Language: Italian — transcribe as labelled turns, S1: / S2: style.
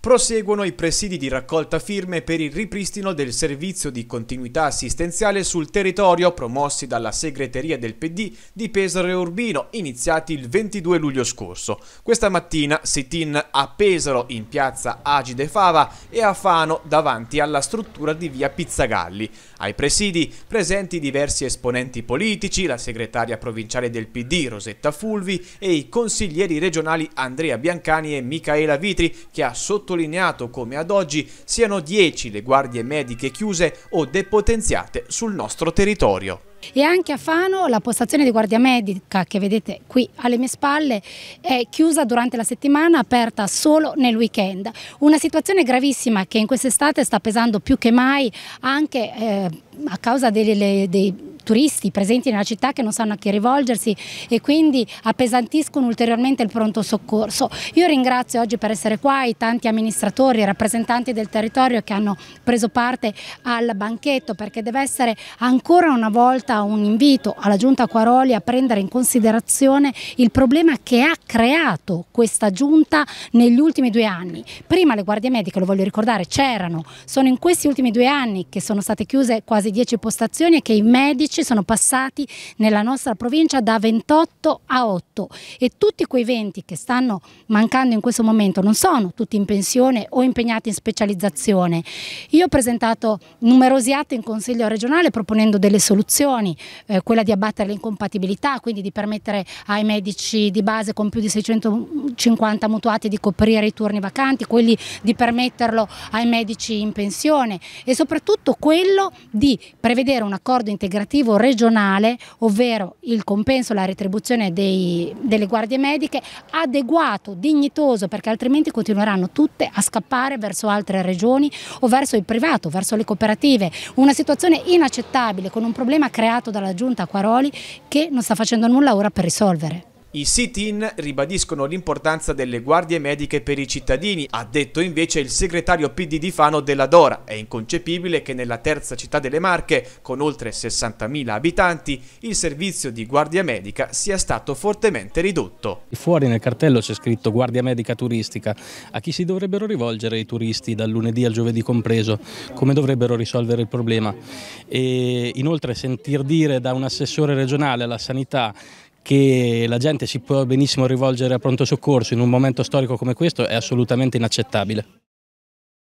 S1: Proseguono i presidi di raccolta firme per il ripristino del servizio di continuità assistenziale sul territorio promossi dalla segreteria del PD di Pesaro e Urbino, iniziati il 22 luglio scorso. Questa mattina sit-in a Pesaro in piazza Agide Fava e a Fano davanti alla struttura di via Pizzagalli. Ai presidi presenti diversi esponenti politici, la segretaria provinciale del PD Rosetta Fulvi e i consiglieri regionali Andrea Biancani e Micaela Vitri che ha sottolineato sottolineato come ad oggi siano 10 le guardie mediche chiuse o depotenziate sul nostro territorio.
S2: E anche a Fano la postazione di guardia medica che vedete qui alle mie spalle è chiusa durante la settimana, aperta solo nel weekend. Una situazione gravissima che in quest'estate sta pesando più che mai anche eh, a causa delle, dei turisti presenti nella città che non sanno a chi rivolgersi e quindi appesantiscono ulteriormente il pronto soccorso. Io ringrazio oggi per essere qua i tanti amministratori e rappresentanti del territorio che hanno preso parte al banchetto perché deve essere ancora una volta un invito alla Giunta Quaroli a prendere in considerazione il problema che ha creato questa Giunta negli ultimi due anni. Prima le guardie mediche, lo voglio ricordare, c'erano, sono in questi ultimi due anni che sono state chiuse quasi dieci postazioni e che i medici 2010 sono passati nella nostra provincia da 28 a 8 e tutti quei 20 che stanno mancando in questo momento non sono tutti in pensione o impegnati in specializzazione. Io ho presentato numerosi atti in Consiglio regionale proponendo delle soluzioni, eh, quella di abbattere le incompatibilità, quindi di permettere ai medici di base con più di 650 mutuati di coprire i turni vacanti, quelli di permetterlo ai medici in pensione e soprattutto quello di prevedere un accordo integrativo legislativo regionale, ovvero il compenso, la retribuzione dei, delle guardie mediche, adeguato, dignitoso, perché altrimenti continueranno tutte a scappare verso altre regioni o verso il privato, verso le cooperative. Una situazione inaccettabile con un problema creato dalla giunta Quaroli che non sta facendo nulla ora per risolvere.
S1: I sit-in ribadiscono l'importanza delle guardie mediche per i cittadini, ha detto invece il segretario PD di Fano della Dora. È inconcepibile che nella terza città delle Marche, con oltre 60.000 abitanti, il servizio di guardia medica sia stato fortemente ridotto.
S3: Fuori nel cartello c'è scritto guardia medica turistica, a chi si dovrebbero rivolgere i turisti dal lunedì al giovedì compreso, come dovrebbero risolvere il problema. E inoltre sentir dire da un assessore regionale alla sanità che la gente si può benissimo rivolgere a pronto soccorso in un momento storico come questo è assolutamente inaccettabile.